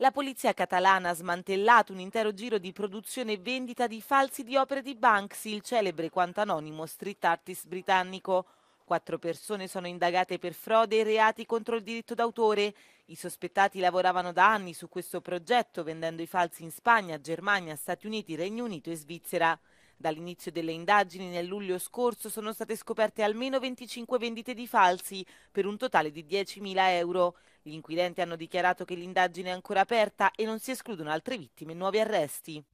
La polizia catalana ha smantellato un intero giro di produzione e vendita di falsi di opere di Banksy, il celebre quanto anonimo street artist britannico. Quattro persone sono indagate per frode e reati contro il diritto d'autore. I sospettati lavoravano da anni su questo progetto vendendo i falsi in Spagna, Germania, Stati Uniti, Regno Unito e Svizzera. Dall'inizio delle indagini nel luglio scorso sono state scoperte almeno 25 vendite di falsi per un totale di 10.000 euro. Gli inquirenti hanno dichiarato che l'indagine è ancora aperta e non si escludono altre vittime e nuovi arresti.